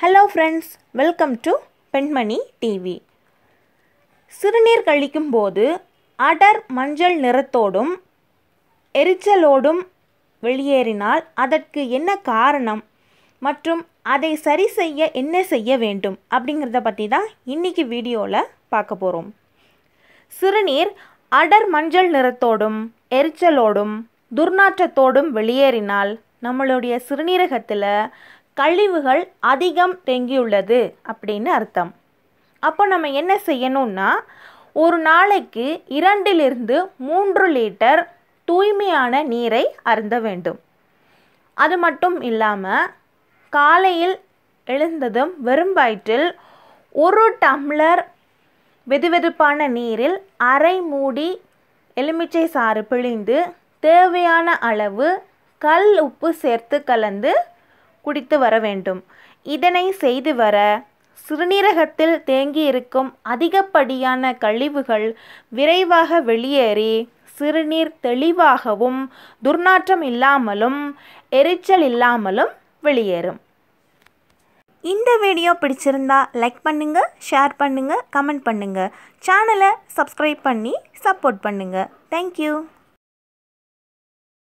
hello friends welcome to பெண்மணி TV சிறுநீர் கழிக்கும் போது அடர் மஞ்சள் நிறத்தோடும் எரிச்சலோடும் வெளியேறினால் அதற்கு என்ன காரணம் மற்றும் அதை சரி செய்ய என்ன செய்ய வேண்டும் அப்படிங்கிறத பற்றி தான் இன்னைக்கு வீடியோவில் பார்க்க போகிறோம் சிறுநீர் அடர் மஞ்சள் நிறத்தோடும் எரிச்சலோடும் துர்நாற்றத்தோடும் வெளியேறினால் நம்மளுடைய சிறுநீரகத்தில் கழிவுகள் அதிகம் தேங்கியுள்ளது அப்படின்னு அர்த்தம் அப்போ நம்ம என்ன செய்யணும்னா ஒரு நாளைக்கு இரண்டிலிருந்து மூன்று லிட்டர் தூய்மையான நீரை அருந்த வேண்டும் அது மட்டும் இல்லாமல் காலையில் எழுந்ததும் வெறும் வயிற்றில் ஒரு டம்ளர் வெதுவெதுப்பான நீரில் அரை மூடி எலுமிச்சை சாறு பிழிந்து தேவையான அளவு கல் உப்பு சேர்த்து கலந்து குடித்து வர வேண்டும் இதனை செய்து வர சிறுநீரகத்தில் தேங்கியிருக்கும் அதிகப்படியான கழிவுகள் விரைவாக வெளியேறி சிறுநீர் தெளிவாகவும் துர்நாற்றம் இல்லாமலும் எரிச்சல் இல்லாமலும் வெளியேறும் இந்த வீடியோ பிடிச்சிருந்தா லைக் பண்ணுங்கள் ஷேர் பண்ணுங்கள் கமெண்ட் பண்ணுங்கள் சேனலை சப்ஸ்கிரைப் பண்ணி சப்போர்ட் பண்ணுங்கள் தேங்க்யூ